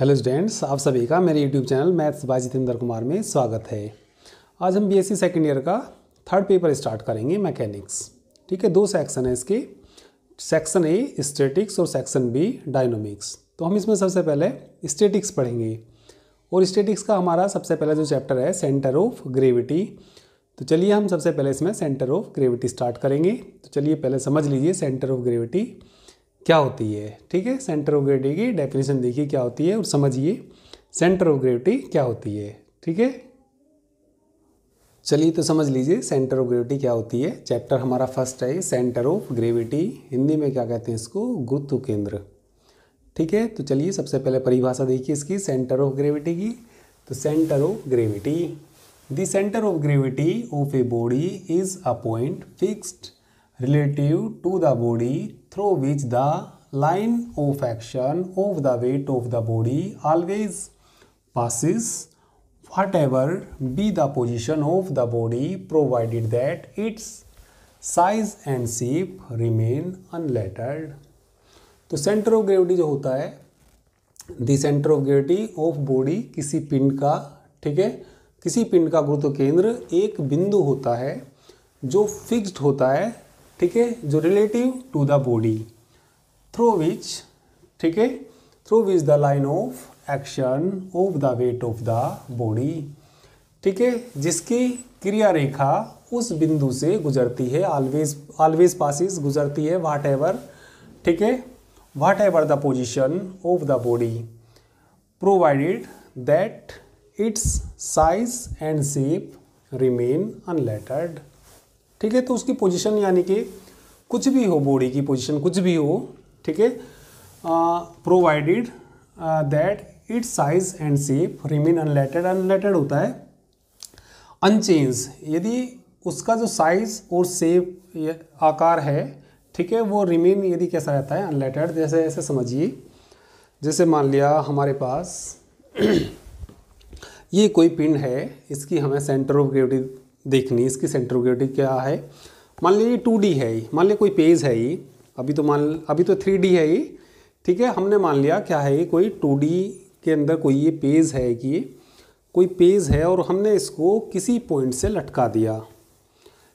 hello students आप सभी का मेरे YouTube channel maths by Jitendra Kumar में स्वागत है आज हम बीएससी सेकेंड ईयर का थर्ड पेपर स्टार्ट करेंगे मैकेनिक्स ठीक है दो सेक्शन है इसके सेक्शन ए स्टेटिक्स और सेक्शन बी डायनोमिक्स तो हम इसमें सबसे पहले स्टेटिक्स पढ़ेंगे और स्टेटिक्स का हमारा सबसे पहला जो चैप्टर है सेंटर ऑफ ग्रेविटी तो चलिए हम सबसे पहले इसमें सेंटर ऑफ ग्रेविटी स्टार्ट करेंगे तो चलिए पहले समझ लीजिए सेंटर ऑफ ग्रेविटी क्या होती है ठीक है सेंटर ऑफ ग्रेविटी की डेफिनेशन देखिए क्या होती है और समझिए सेंटर ऑफ ग्रेविटी क्या होती है ठीक है चलिए तो समझ लीजिए सेंटर ऑफ ग्रेविटी क्या होती है चैप्टर हमारा फर्स्ट है सेंटर ऑफ ग्रेविटी हिंदी में क्या कहते हैं इसको गुरुत्व केंद्र ठीक है तो चलिए सबसे पहले परिभाषा देखिए इसकी सेंटर ऑफ ग्रेविटी की तो centre of gravity the centre of gravity of a body is a point fixed relative to the body through which the line of action of the weight of the body always passes whatever be the position of the body provided that its size and shape remain unaltered तो centre of gravity जो होता है the centre of gravity of body किसी पिंड का ठीक है किसी पिंड का गुरुत्व केंद्र एक बिंदु होता है जो फिक्स्ड होता है ठीक है जो relative to the body through which ठीक है through which the line of action of the weight of the body ठीक है जिसकी क्रिया रेखा उस बिंदु से गुजरती है ऑलवेज ऑलवेज पासिस गुजरती है वाट एवर ठीक है whatever the position of the body provided that its size and shape remain unaltered ठीक है तो उसकी पोजीशन यानी कि कुछ भी हो बॉडी की पोजीशन कुछ भी हो ठीक है provided that its size and shape remain unaltered unaltered होता है अनचेंज यदि उसका जो साइज और सेप आकार है ठीक है वो रिमेन यदि कैसा रहता है अनलेटेड जैसे ऐसे समझिए जैसे मान लिया हमारे पास ये कोई पिंड है इसकी हमें सेंटर ऑफ ग्रेविटी देखनी इसकी ग्रेविटी क्या है मान लीजिए टू डी है ही मान लिया कोई पेज है ये अभी तो मान अभी तो थ्री डी है ये ठीक है हमने मान लिया क्या है ये कोई टू डी के अंदर कोई ये पेज है कि कोई पेज है और हमने इसको किसी पॉइंट से लटका दिया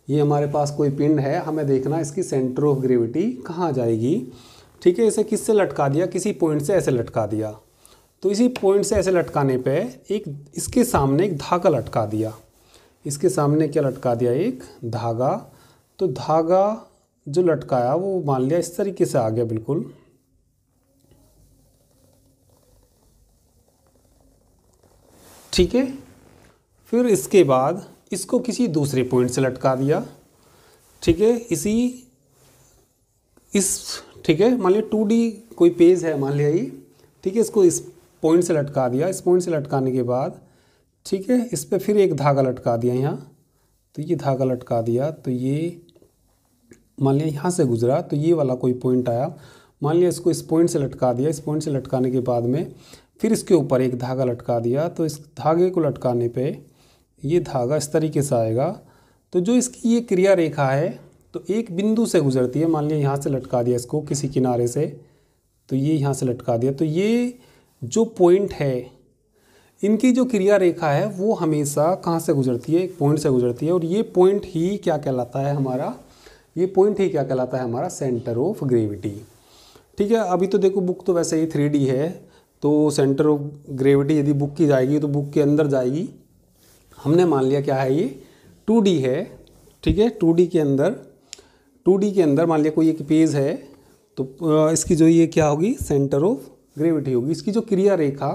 ये हमारे पास कोई पिंड है हमें देखना इसकी सेंटर ऑफ ग्रेविटी कहाँ जाएगी ठीक है इसे किससे लटका दिया किसी पॉइंट से ऐसे लटका दिया तो इसी पॉइंट से ऐसे लटकाने पे एक इसके सामने एक धागा लटका दिया इसके सामने क्या लटका दिया एक धागा तो धागा जो लटकाया वो मान लिया इस तरीके से आ गया बिल्कुल ठीक है फिर इसके बाद इसको किसी दूसरे पॉइंट से लटका दिया ठीक है इसी इस ठीक है मान लिया टू डी कोई पेज है मान लिया ये ठीक है इसको इस पॉइंट से लटका दिया इस पॉइंट से लटकाने के बाद ठीक है इस पर फिर एक धागा लटका दिया यहाँ तो ये धागा लटका दिया तो ये मान लिया यहाँ से गुजरा तो ये वाला कोई पॉइंट आया मान लिया इसको इस पॉइंट से लटका दिया इस पॉइंट से लटकाने के बाद में फिर इसके ऊपर एक धागा लटका दिया तो इस धागे को लटकाने पे ये धागा इस तरीके से आएगा तो जो इसकी ये क्रिया रेखा है तो एक बिंदु से गुजरती है मान लिया यहाँ से लटका दिया इसको किसी किनारे से तो ये यहाँ से लटका दिया तो ये जो पॉइंट है इनकी जो क्रिया रेखा है वो हमेशा कहाँ से गुजरती है एक पॉइंट से गुजरती है और ये पॉइंट ही क्या कहलाता है हमारा ये पॉइंट ही क्या कहलाता है हमारा सेंटर ऑफ ग्रेविटी ठीक है अभी तो देखो बुक तो वैसे ही थ्री है तो सेंटर ऑफ ग्रेविटी यदि बुक की जाएगी तो बुक के अंदर जाएगी हमने मान लिया क्या है ये टू है ठीक है टू के अंदर टू के अंदर मान लिया कोई एक पेज है तो इसकी जो ये क्या होगी सेंटर ऑफ ग्रेविटी होगी इसकी जो क्रिया रेखा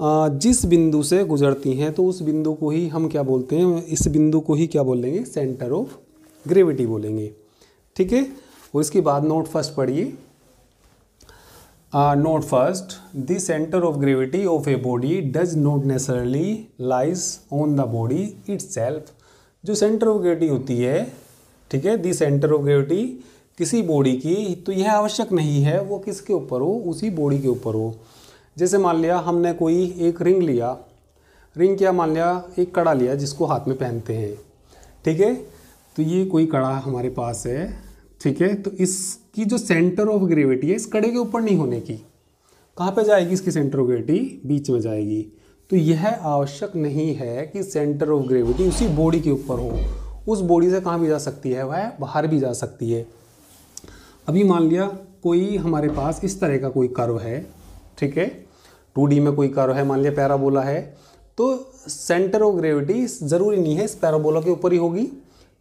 जिस बिंदु से गुजरती हैं तो उस बिंदु को ही हम क्या बोलते हैं इस बिंदु को ही क्या बोलेंगे सेंटर ऑफ ग्रेविटी बोलेंगे ठीक है और इसके बाद नोट फर्स्ट पढ़िए note first the centre of gravity of a body does not necessarily lies on the body its जो सेंटर ऑफ ग्रेविटी होती है ठीक है दी सेंटर ऑफ ग्रेविटी किसी बॉडी की तो यह आवश्यक नहीं है वो किसके ऊपर हो उसी बॉडी के ऊपर हो जैसे मान लिया हमने कोई एक रिंग लिया रिंग क्या मान लिया एक कड़ा लिया जिसको हाथ में पहनते हैं ठीक है तो ये कोई कड़ा हमारे पास है ठीक है तो इसकी जो सेंटर ऑफ ग्रेविटी है इस कड़े के ऊपर नहीं होने की कहाँ पे जाएगी इसकी सेंटर ऑफ ग्रेविटी बीच में जाएगी तो यह आवश्यक नहीं है कि सेंटर ऑफ ग्रेविटी उसी बॉडी के ऊपर हो उस बॉडी से कहाँ भी जा सकती है वह बाहर भी जा सकती है अभी मान लिया कोई हमारे पास इस तरह का कोई कर्व है ठीक है टू में कोई कारो है मान लिया पैराबोला है तो सेंटर ऑफ ग्रेविटी ज़रूरी नहीं है इस पैराबोला के ऊपर ही होगी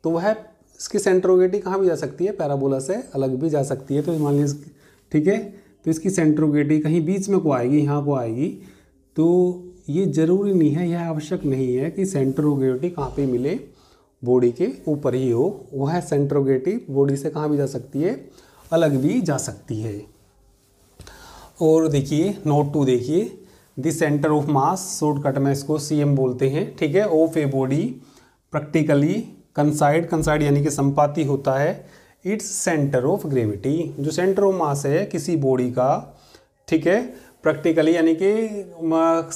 तो वह इसकी सेंटर ऑफ ग्रेविटी कहाँ भी जा सकती है पैराबोला से अलग भी जा सकती है तो मान लीजिए ठीक है तो इसकी सेंटर ऑफ ग्रेविटी कहीं बीच में को आएगी यहाँ को आएगी तो ये ज़रूरी नहीं है यह आवश्यक नहीं है कि सेंटर ऑफ ग्रेविटी कहाँ पर मिले बॉडी के ऊपर ही हो वह सेंटर ऑफ ग्रेविटी बॉडी से कहाँ भी जा सकती है अलग भी जा सकती है और देखिए नोट टू देखिए the centre of mass shortcut में इसको एम बोलते हैं ठीक है of a body practically coincide coincide यानी कि संपाति होता है इट्स सेंटर ऑफ ग्रेविटी जो सेंटर ऑफ मास है किसी बॉडी का ठीक है प्रैक्टिकली यानी कि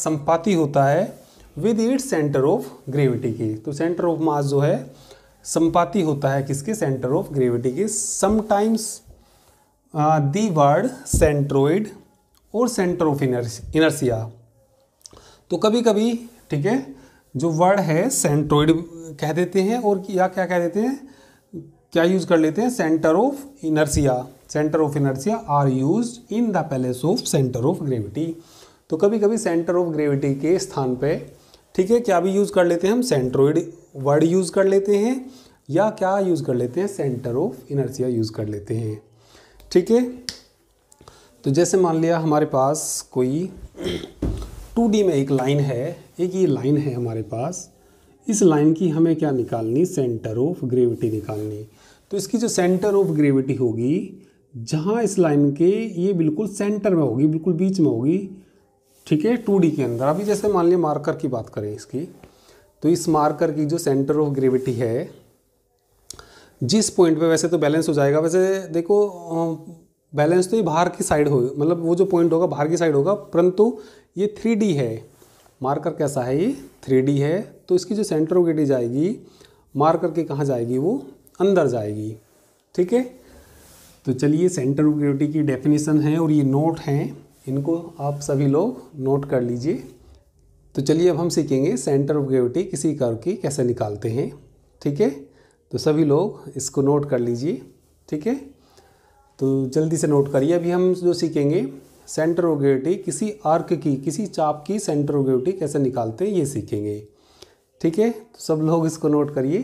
संपाति होता है with its centre of gravity की तो सेंटर ऑफ मास जो है संपाति होता है किसके सेंटर ऑफ ग्रेविटी के समटाइम्स दी वर्ड सेंट्रोइड और सेंटर ऑफ इनर्सिया तो कभी कभी ठीक है जो वर्ड है सेंट्रोइड कह देते हैं और या क्या कह देते हैं क्या यूज़ कर लेते हैं centre of inertia centre of inertia are use in the place of centre of gravity तो कभी कभी सेंटर ऑफ ग्रेविटी के स्थान पे ठीक है क्या भी यूज़ कर लेते हैं हम सेंट्रोइड वर्ड यूज़ कर लेते हैं या क्या यूज़ कर लेते हैं सेंटर ऑफ इनर्सिया यूज़ कर लेते हैं ठीक है तो जैसे मान लिया हमारे पास कोई टू डी में एक लाइन है एक ये लाइन है हमारे पास इस लाइन की हमें क्या निकालनी सेंटर ऑफ ग्रेविटी निकालनी तो इसकी जो सेंटर ऑफ ग्रेविटी होगी जहाँ इस लाइन के ये बिल्कुल सेंटर में होगी बिल्कुल बीच में होगी ठीक है टू के अंदर अभी जैसे मान लिया मार्कर की बात करें इसकी तो इस मार्कर की जो सेंटर ऑफ ग्रेविटी है जिस पॉइंट पे वैसे तो बैलेंस हो जाएगा वैसे देखो बैलेंस तो ये बाहर की साइड हो मतलब वो जो पॉइंट होगा बाहर की साइड होगा परंतु ये थ्री है मार्कर कैसा है ये थ्री है तो इसकी जो सेंटर ऑफ जाएगी मार के कहाँ जाएगी वो अंदर जाएगी ठीक है तो चलिए सेंटर ऑफ ग्रेविटी की डेफिनेशन है और ये नोट हैं इनको आप सभी लोग नोट कर लीजिए तो चलिए अब हम सीखेंगे सेंटर ऑफ ग्रेविटी किसी कर्व की कैसे निकालते हैं ठीक है तो सभी लोग इसको नोट कर लीजिए ठीक है तो जल्दी से नोट करिए अभी हम जो सीखेंगे सेंटर सेंट्रोग्रेविटी किसी आर्क की किसी चाप की सेंटर सेंट्रोग्रेविटी कैसे निकालते हैं ये सीखेंगे ठीक है तो सब लोग इसको नोट करिए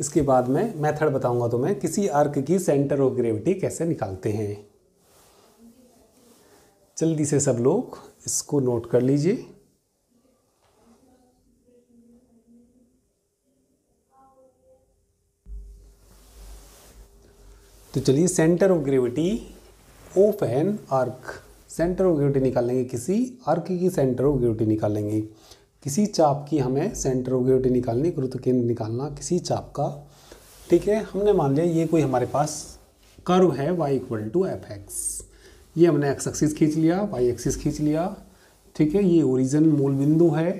इसके बाद मैं मेथड बताऊंगा तो मैं किसी आर्क की सेंटर ऑफ ग्रेविटी कैसे निकालते हैं जल्दी से सब लोग इसको नोट कर लीजिए तो चलिए centre of gravity of an arc centre of gravity निकालेंगे किसी आर्क की सेंटर ऑफ ग्रेविटी निकालेंगे किसी चाप की हमें सेंटर ऑफ ग्रेविटी निकालनी गुरुत्व केंद्र निकालना किसी चाप का ठीक है हमने मान लिया ये कोई हमारे पास कर्व है y equal to f x ये हमने एक्स एक्सिस खींच लिया वाई एक्सिस खींच लिया ठीक है ये ओरिजिन मूल बिंदु है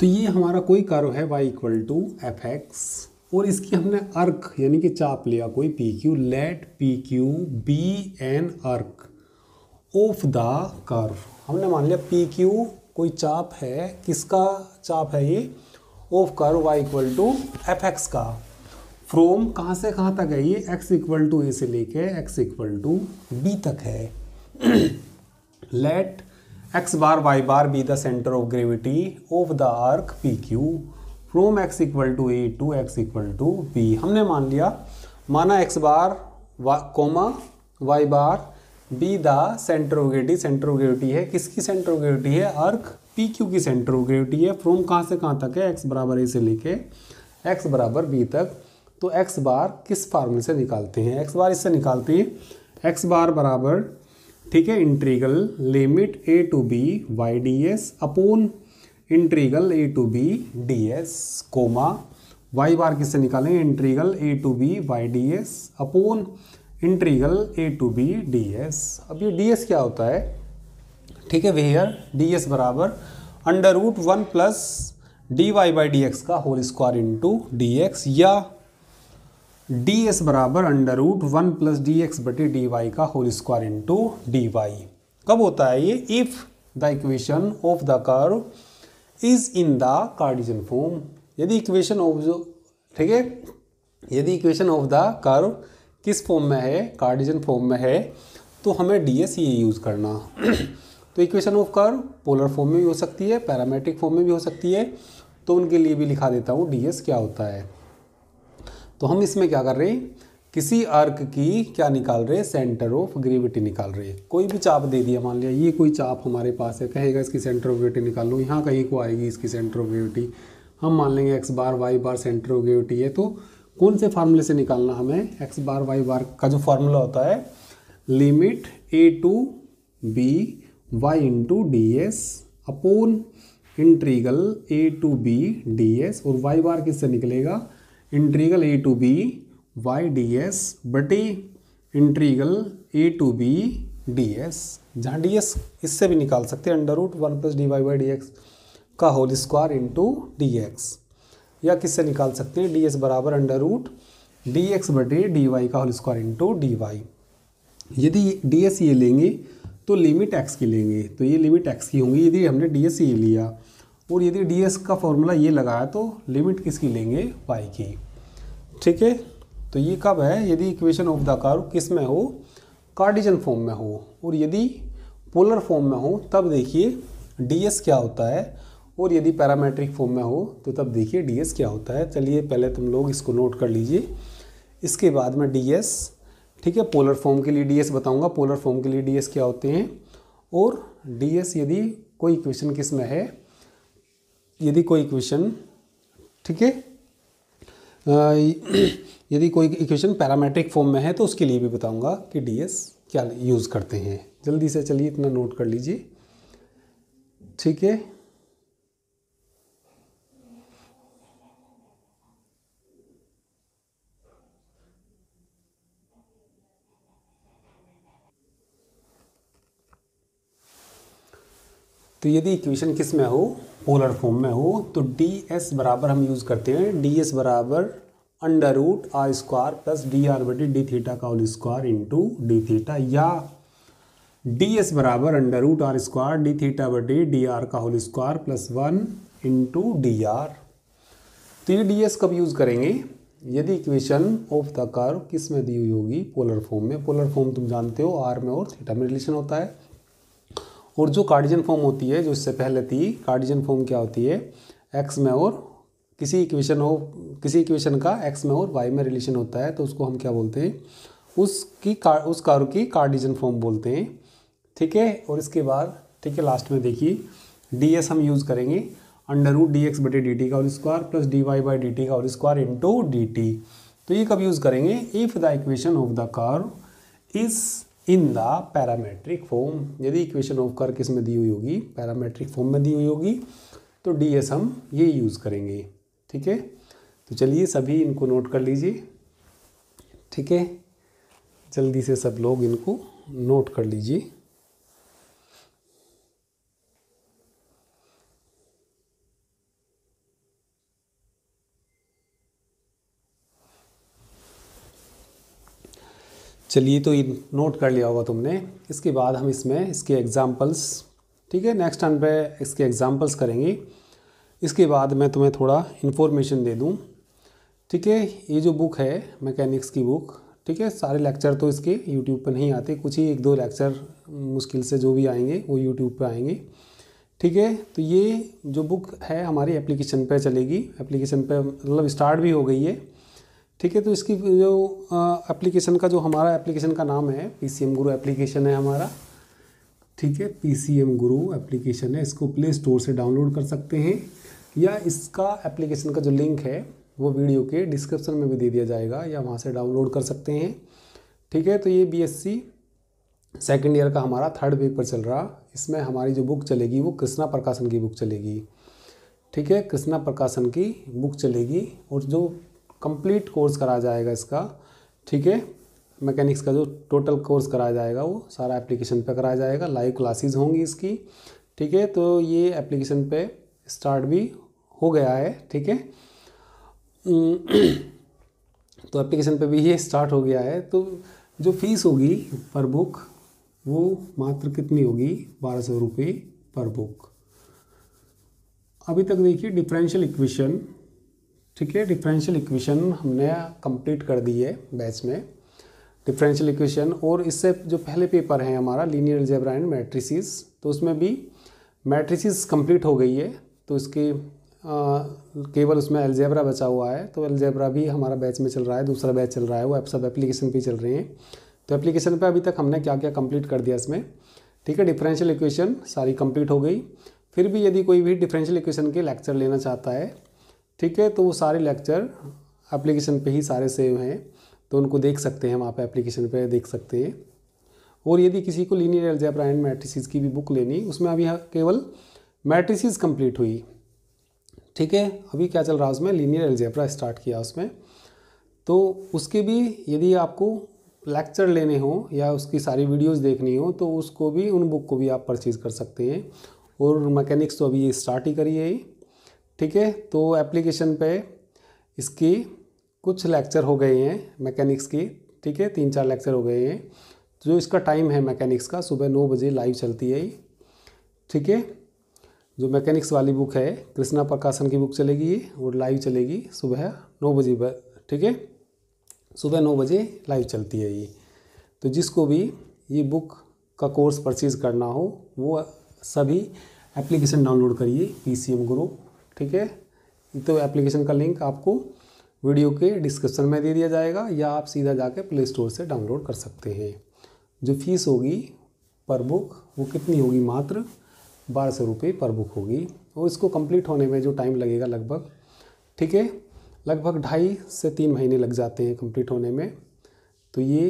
तो ये हमारा कोई कर्व है y equal to f x और इसकी हमने अर्क यानी कि चाप लिया कोई P Q let P Q be an arc of the curve हमने मान लिया पी क्यू कोई चाप है किसका चाप है ये of curve y equal to f x का फ्रोम कहाँ से कहाँ तक है ये एक्स इक्वल टू ए से लेके एक्स इक्वल टू बी तक है let x bar y bar be the centre of gravity of the arc P Q from x equal to a to x equal to b हमने मान लिया माना x bar वा, comma y bar be the centre of gravity centre of gravity है किसकी centre of gravity है arc P Q की centre of gravity है फ्रोम कहाँ से कहाँ तक है एक्स बराबर ए से लेके एक्स बराबर बी तक तो एक्स बार किस फार्मूले से निकालते हैं एक्स बार इससे निकालते हैं एक्स बार बराबर ठीक है integral limit a to b y d s upon integral a to b d s comma y bar किससे निकालें integral a to b y d s upon integral a to b d s अब ये d s क्या होता है ठीक है where d s बराबर under root one plus d y by d x का whole square into d x या डी एस बराबर under root one plus d x बटे डी वाई का whole square into d y कब होता है ये if the equation of the curve is in the Cartesian form यदि equation of जो ठीक है यदि इक्वेशन ऑफ द कर्व किस फॉर्म में है कार्डिजन फॉर्म में है तो हमें डी एस ये यूज़ करना तो equation of curve polar form में भी हो सकती है पैरामेट्रिक फॉर्म में भी हो सकती है तो उनके लिए भी लिखा देता हूँ डी एस क्या होता है तो हम इसमें क्या कर रहे हैं किसी अर्क की क्या निकाल रहे हैं सेंटर ऑफ ग्रेविटी निकाल रहे कोई भी चाप दे दिया मान लिया ये कोई चाप हमारे पास है कहेगा इसकी सेंटर ऑफ ग्रेविटी निकाल लो यहाँ कहीं को आएगी इसकी सेंटर ऑफ ग्रेविटी हम मान लेंगे x bar y bar centre of gravity है तो कौन से फार्मूले से निकालना हमें एक्स बार वाई बार का जो फार्मूला होता है limit a to b y into d s upon integral a to b d s और वाई बार किससे निकलेगा integral a to b y d s बटी integral a to b d s जहाँ d s इससे भी निकाल सकते हैं under root one plus d y by d x का whole square into d x या किससे निकाल सकते हैं डी एस बराबर अंडर रूट डी एक्स बटे डी वाई का whole square into d y यदि डी एस ये लेंगे तो लिमिट एक्स की लेंगे तो ये लिमिट एक्स की होंगी यदि हमने डी एस ये लिया और यदि डी एस का फॉर्मूला ये लगाया तो लिमिट किसकी लेंगे वाई की ठीक है तो ये कब है यदि इक्वेशन ऑफ द कर्व किस में हो कार्डिजन फॉर्म में हो और यदि पोलर फॉर्म में हो तब देखिए डी क्या होता है और यदि पैरामेट्रिक फॉर्म में हो तो तब देखिए डी क्या होता है चलिए पहले तुम लोग इसको नोट कर लीजिए इसके बाद में डी ठीक है पोलर फॉर्म के लिए डी बताऊंगा पोलर फॉर्म के लिए डी क्या होते हैं और डी यदि कोई इक्वेशन किस में है यदि कोई इक्वेशन ठीक है यदि कोई इक्वेशन पैरामेट्रिक फॉर्म में है तो उसके लिए भी बताऊंगा कि डी क्या यूज़ करते हैं जल्दी से चलिए इतना नोट कर लीजिए ठीक है तो यदि इक्वेशन किस में हो पोलर फॉर्म में हो तो डी एस बराबर हम यूज़ करते हैं डी एस बराबर under root r square plus d r बटी डी थीटा का whole square into d theta या डी एस बराबर under root r square d theta बटी डी आर का whole square plus one into d r तो ये d S कब use करेंगे यदि इक्वेशन ऑफ द कर्व किस में दी हुई होगी पोलर फॉर्म में पोलर फॉर्म तुम जानते हो आर में और थीटा में रिलेशन होता है और जो कार्डिजन फॉर्म होती है जो इससे पहले थी कार्डिजन फॉर्म क्या होती है एक्स में और किसी इक्वेशन हो किसी इक्वेशन का एक्स में और वाई में रिलेशन होता है तो उसको हम क्या बोलते हैं उसकी कार उस कार की कार्डिजन फॉर्म बोलते हैं ठीक है और इसके बाद ठीक है लास्ट में देखिए डी एस हम यूज़ करेंगे अंडर रूट डी एक्स बटे डी टी का और square plus d y by d t का और स्क्वायर इंटू डी टी तो ये कब यूज़ करेंगे if the equation of the curve is in the parametric form यदि इक्वेशन ऑफ कर किस में दी हुई होगी पैरामेट्रिक फॉर्म में दी हुई होगी तो डी एस हम ये यूज़ करेंगे ठीक है तो चलिए सभी इनको नोट कर लीजिए ठीक है जल्दी से सब लोग इनको नोट कर लीजिए चलिए तो ये नोट कर लिया होगा तुमने इसके बाद हम इसमें इसके एग्ज़ाम्पल्स ठीक है नेक्स्ट टाइम पे इसके एग्ज़ाम्पल्स करेंगे इसके बाद मैं तुम्हें थोड़ा इन्फॉर्मेशन दे दूँ ठीक है ये जो बुक है मैकेनिक्स की बुक ठीक है सारे लेक्चर तो इसके यूट्यूब पर नहीं आते कुछ ही एक दो लेक्चर मुश्किल से जो भी आएंगे वो यूट्यूब पर आएंगे ठीक है तो ये जो बुक है हमारी एप्लीकेशन पे चलेगी एप्लीकेशन पे मतलब स्टार्ट भी हो गई है ठीक है तो इसकी जो एप्लीकेशन का जो हमारा एप्लीकेशन का नाम है P C M Guru application है हमारा ठीक है P C M Guru application है इसको प्ले स्टोर से डाउनलोड कर सकते हैं या इसका एप्लीकेशन का जो लिंक है वो वीडियो के डिस्क्रिप्शन में भी दे दिया जाएगा या वहाँ से डाउनलोड कर सकते हैं ठीक है तो ये B S C second year का हमारा थर्ड पेपर पर चल रहा इसमें हमारी जो बुक चलेगी वो कृष्णा प्रकाशन की बुक चलेगी ठीक है कृष्णा प्रकाशन की बुक चलेगी और जो कंप्लीट कोर्स कराया जाएगा इसका ठीक है मैकेनिक्स का जो टोटल कोर्स कराया जाएगा वो सारा एप्लीकेशन पे कराया जाएगा लाइव क्लासेस होंगी इसकी ठीक है तो ये एप्लीकेशन पे स्टार्ट भी हो गया है ठीक है तो एप्लीकेशन पे भी ये स्टार्ट हो गया है तो जो फीस होगी पर बुक वो मात्र कितनी होगी बारह सौ रुपये पर बुक अभी तक देखिए डिफरेंशियल इक्वेशन ठीक है डिफरेंशियल इक्वेशन हमने कंप्लीट कर दी है बैच में डिफरेंशियल इक्वेशन और इससे जो पहले पेपर है हमारा लीनियर जेबरा एंड मैट्रिसिस तो उसमें भी मैट्रिसिस कंप्लीट हो गई है तो इसकी केवल उसमें एलजेबरा बचा हुआ है तो एलजेबरा भी हमारा बैच में चल रहा है दूसरा बैच चल रहा है वो सब एप्लीकेशन भी चल रहे हैं तो एप्लीकेशन पर अभी तक हमने क्या क्या कम्प्लीट कर दिया इसमें ठीक है डिफरेंशियल इक्वेशन सारी कम्प्लीट हो गई फिर भी यदि कोई भी डिफरेंशियल इक्वेशन के लेक्चर लेना चाहता है ठीक है तो वो सारे लेक्चर एप्लीकेशन पे ही सारे सेव हैं तो उनको देख सकते हैं वहाँ पे एप्लीकेशन पे देख सकते हैं और यदि किसी को लीनियर एल्जेब्रा एंड मैट्रिसिस की भी बुक लेनी उसमें अभी हाँ केवल मैट्रिसिस कंप्लीट हुई ठीक है अभी क्या चल रहा है उसमें लीनियर एल्जेब्रा स्टार्ट किया उसमें तो उसके भी यदि आपको लेक्चर लेने हो या उसकी सारी वीडियोस देखनी हो तो उसको भी उन बुक को भी आप परचेज़ कर सकते हैं और मैकेनिक्स तो अभी ये स्टार्ट ही करिए ठीक है तो एप्लीकेशन पे इसकी कुछ लेक्चर हो गए हैं मैकेनिक्स की ठीक है तीन चार लेक्चर हो गए हैं जो इसका टाइम है मैकेनिक्स का सुबह नौ बजे लाइव चलती है ठीक है जो मैकेनिक्स वाली बुक है कृष्णा प्रकाशन की बुक चलेगी ये और लाइव चलेगी सुबह नौ बजे ठीक है सुबह नौ बजे लाइव चलती है ये तो जिसको भी ये बुक का कोर्स परचेज़ करना हो वो सभी एप्लीकेशन डाउनलोड करिए पी सी एम गुरु ठीक है तो एप्लीकेशन का लिंक आपको वीडियो के डिस्क्रिप्शन में दे दिया जाएगा या आप सीधा जाके प्ले स्टोर से डाउनलोड कर सकते हैं जो फीस होगी पर बुक वो कितनी होगी मात्र बारह सौ रुपये पर बुक होगी और इसको कंप्लीट होने में जो टाइम लगेगा लगभग ठीक है लगभग ढाई से तीन महीने लग जाते हैं कंप्लीट होने में तो ये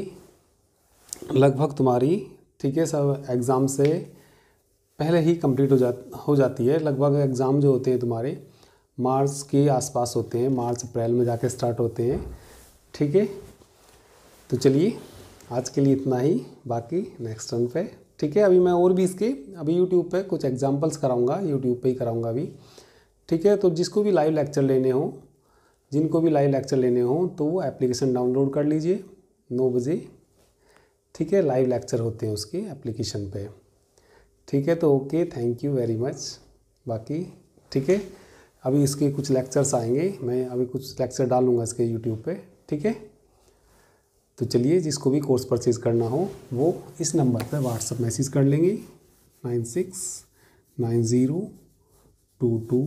लगभग तुम्हारी ठीक है सब एग्ज़ाम से पहले ही कंप्लीट हो जा हो जाती है लगभग एग्ज़ाम जो होते हैं तुम्हारे मार्च के आसपास होते हैं मार्च अप्रैल में जाके स्टार्ट होते हैं ठीक है तो चलिए आज के लिए इतना ही बाकी नेक्स्ट टर्न पे ठीक है अभी मैं और भी इसके अभी यूट्यूब पे कुछ एग्जांपल्स कराऊंगा यूट्यूब पे ही कराऊंगा अभी ठीक है तो जिसको भी लाइव लेक्चर लेने हो जिनको भी लाइव लेक्चर लेने हो तो वो एप्लीकेशन डाउनलोड कर लीजिए नौ बजे ठीक है लाइव लेक्चर होते हैं उसके एप्लीकेशन पर ठीक है तो okay thank you very much बाकी ठीक है अभी इसके कुछ लेक्चर्स आएंगे मैं अभी कुछ लेक्चर डालूंगा इसके यूट्यूब पे ठीक है तो चलिए जिसको भी कोर्स परचेज़ करना हो वो इस नंबर पर व्हाट्सअप मैसेज कर लेंगे nine six nine zero two two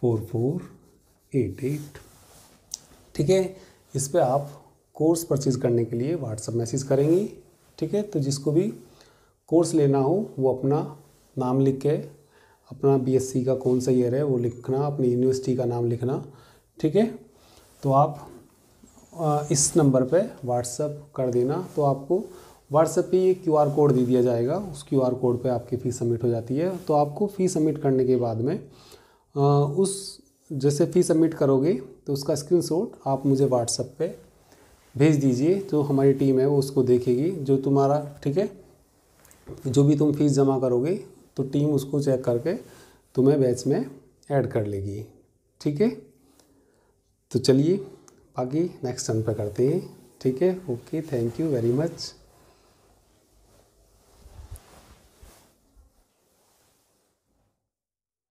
four four eight eight ठीक है इस पर आप कोर्स परचेज़ करने के लिए व्हाट्सअप मैसेज करेंगे ठीक है तो जिसको भी कोर्स लेना हो वो अपना नाम लिख के अपना बीएससी का कौन सा ईयर है वो लिखना अपनी यूनिवर्सिटी का नाम लिखना ठीक है तो आप इस नंबर पे व्हाट्सअप कर देना तो आपको व्हाट्सएप पे ये क्यू कोड दे दिया जाएगा उस क्यू कोड पे आपकी फ़ीस सबमिट हो जाती है तो आपको फ़ी सबमिट करने के बाद में उस जैसे फ़ी सबमिट करोगे तो उसका स्क्रीन आप मुझे व्हाट्सएप पर भेज दीजिए तो हमारी टीम है वो उसको देखेगी जो तुम्हारा ठीक है जो भी तुम फीस जमा करोगे तो टीम उसको चेक करके तुम्हें बैच में ऐड कर लेगी ठीक है तो चलिए बाकी नेक्स्ट टर्न पर करते हैं ठीक है okay thank you very much